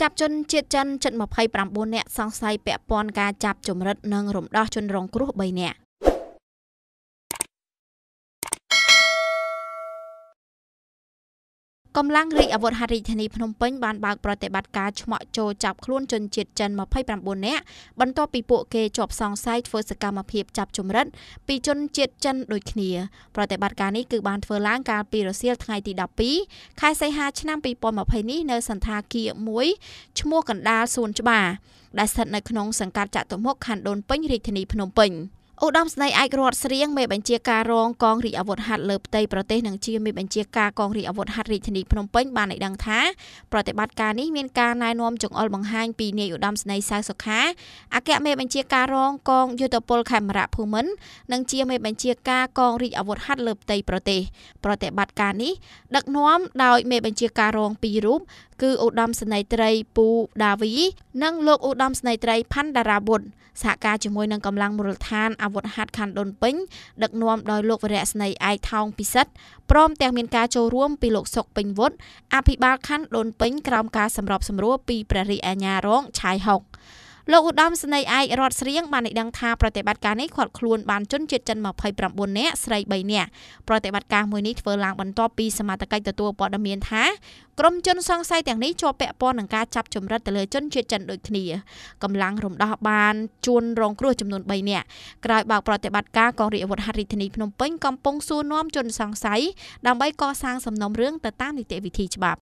ចាប់ជនជាតិចិនជិត29នាក់សង្ស័យពាក់ព័ន្ធការចាប់ជំរិតនិងរំដោះជនរងគ្រោះ3នាក់កម្លាំងរាជអាវុធហត្ថរាជធានីភ្នំពេញបានបើកប្រតិបត្តិការឆ្មាក់ចូលចាប់ខ្លួនជនជាតិចិន29នាក់បន្ទាប់ពីពួកគេជាប់សង្ស័យធ្វើសកម្មភាពចាប់ជំរិតពីជនជាតិចិនដូចគ្នាប្រតិបត្តិការនេះគឺបានធ្វើឡើងកាលពីរសៀលថ្ងៃទី12ខែសីហាឆ្នាំ2020នេះនៅសន្តាគារមួយឈ្មោះកណ្ដាលសួនច្បារដែលស្ថិតនៅក្នុងសង្កាត់ចតុមុខខណ្ឌដូនពេញរាជធានីភ្នំពេញ។ឧត្តមស្នេហ៍អាចរដ្ឋស្រៀងមេបញ្ជាការរងកងរាជអាវុធហត្ថលើផ្ទៃប្រទេសនិងជាមេបញ្ជាការកងរាជអាវុធហត្ថរាជធានីភ្នំពេញបានឲ្យដឹងថាប្រតិបត្តិការនេះមានការណែនាំចង្អុលបង្ហាញពីនាយឧត្តមស្នេហ៍សៅសុខាអគ្គមេបញ្ជាការរងកងយុទ្ធពលខេមរៈភូមិន្ទនិងជាមេបញ្ជាការកងរាជអាវុធហត្ថលើផ្ទៃប្រទេសប្រតិបត្តិការនេះដឹកនាំដោយមេបញ្ជាការរង2រូបគឺឧត្តមសេនីយ៍ត្រីពូដាវីនិងលោកឧត្តមសេនីយ៍ត្រីផាន់ដារាវុធសហការជាមួយនឹងកម្លាំងមូលដ្ឋានអាវុធហត្ថខណ្ឌដូនពេញដឹកនាំដោយលោកវរៈស្នីឯកថោងពិសិដ្ឋព្រមទាំងមានការចូលរួមពីលោកសុកពេញវុឌ្ឍអភិបាលខណ្ឌដូនពេញក្រោមការសម្របសម្រួលពីព្រះរាជអាជ្ញារងឆៃហុកលោកឧត្តមសេនីយ៍ឯករដ្ឋស្រៀងបានឲ្យដឹងថាប្រតិបត្តិការនេះខាត់ខ្លួនបានជនជាតិចិន29នាក់ស្រី3នាក់ប្រតិបត្តិការមួយនេះធ្វើឡើងបន្ទាប់ពីសមត្ថកិច្ចទទួលព័ត៌មានថាក្រុមជនសង្ស័យទាំងនេះជាប់ពាក់ព័ន្ធនឹងការចាប់ចម្រិតទៅលើជនជាតិចិនដូចគ្នាកម្លាំងរំដោះបានជួនរងគ្រោះចំនួន3នាក់ក្រោយបើកប្រតិបត្តិការកងរាជអាវុធហត្ថលេខានីភ្នំពេញកំពុងសួរនាំជនសង្ស័យដើម្បីកសាងសំណុំរឿងទៅតាមនីតិវិធីច្បាប់